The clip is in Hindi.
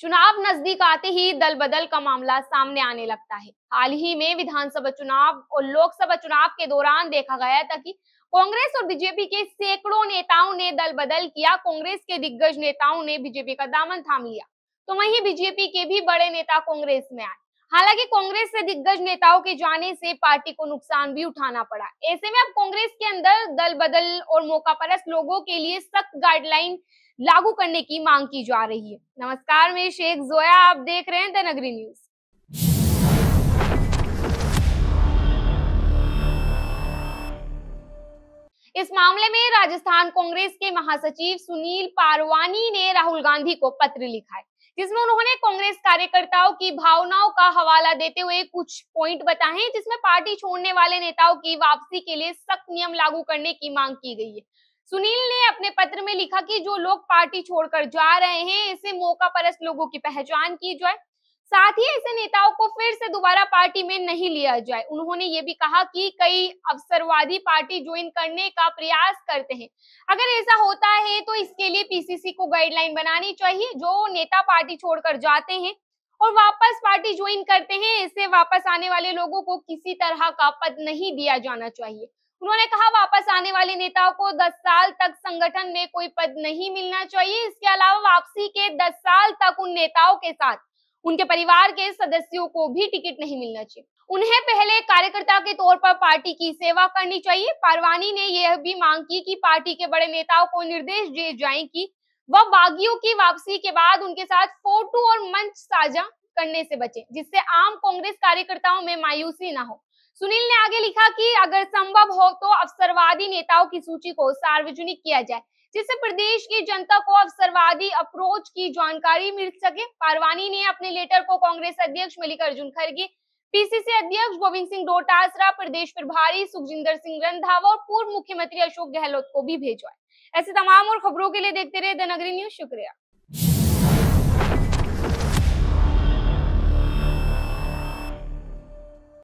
चुनाव नजदीक आते ही दल बदल का मामला सामने आने लगता है हाल ही में विधानसभा चुनाव और लोकसभा चुनाव के दौरान देखा गया था कि कांग्रेस और बीजेपी के सैकड़ों नेताओं ने दल बदल किया कांग्रेस के दिग्गज नेताओं ने बीजेपी का दामन थाम लिया तो वहीं बीजेपी के भी बड़े नेता कांग्रेस में आए हालांकि कांग्रेस से दिग्गज नेताओं के जाने से पार्टी को नुकसान भी उठाना पड़ा ऐसे में अब कांग्रेस के अंदर दल बदल और मौका परस लोगों के लिए सख्त गाइडलाइन लागू करने की मांग की जा रही है नमस्कार मैं शेख जोया आप देख रहे हैं द नगरी न्यूज इस मामले में राजस्थान कांग्रेस के महासचिव सुनील पारवानी ने राहुल गांधी को पत्र लिखा है जिसमें उन्होंने कांग्रेस कार्यकर्ताओं की भावनाओं का हवाला देते हुए कुछ पॉइंट बताए जिसमें पार्टी छोड़ने वाले नेताओं की वापसी के लिए सख्त नियम लागू करने की मांग की गई है सुनील ने अपने पत्र में लिखा कि जो लोग पार्टी छोड़कर जा रहे हैं इसे मौका परस्त लोगों की पहचान की जाए साथ ही ऐसे नेताओं को फिर से दोबारा पार्टी में नहीं लिया जाए उन्होंने ये भी कहा कि कई अवसरवादी पार्टी ज्वाइन करने का प्रयास करते हैं अगर ऐसा होता है तो इसके लिए पीसीसी को गाइडलाइन बनानी चाहिए जो नेता पार्टी छोड़कर जाते हैं और वापस पार्टी ज्वाइन करते हैं इसे वापस आने वाले लोगों को किसी तरह का पद नहीं दिया जाना चाहिए उन्होंने कहा वापस आने वाले नेताओं को 10 साल तक संगठन में कोई पद नहीं मिलना चाहिए इसके अलावा वापसी के 10 साल तक उन नेताओं के साथ उनके परिवार के सदस्यों को भी टिकट नहीं मिलना चाहिए उन्हें पहले कार्यकर्ता के तौर पर पार्टी की सेवा करनी चाहिए पारवानी ने यह भी मांग की कि पार्टी के बड़े नेताओं को निर्देश दिए जाए कि वह बागियों की वापसी के बाद उनके साथ फोटो और मंच साझा करने से बचे जिससे आम कांग्रेस कार्यकर्ताओं में मायूसी ना हो सुनील ने आगे लिखा कि अगर संभव हो तो अवसरवादी नेताओं की सूची को सार्वजनिक किया जाए जिससे प्रदेश की जनता को अवसरवादी अप्रोच की जानकारी मिल सके पारवानी ने अपने लेटर को कांग्रेस अध्यक्ष मल्लिकार्जुन खड़गे पीसीसी अध्यक्ष गोविंद सिंह डोटासरा प्रदेश प्रभारी सुखजिंदर सिंह रंधावा और पूर्व मुख्यमंत्री अशोक गहलोत को भी भेजा ऐसे तमाम और खबरों के लिए देखते रहे द नगरी न्यूज शुक्रिया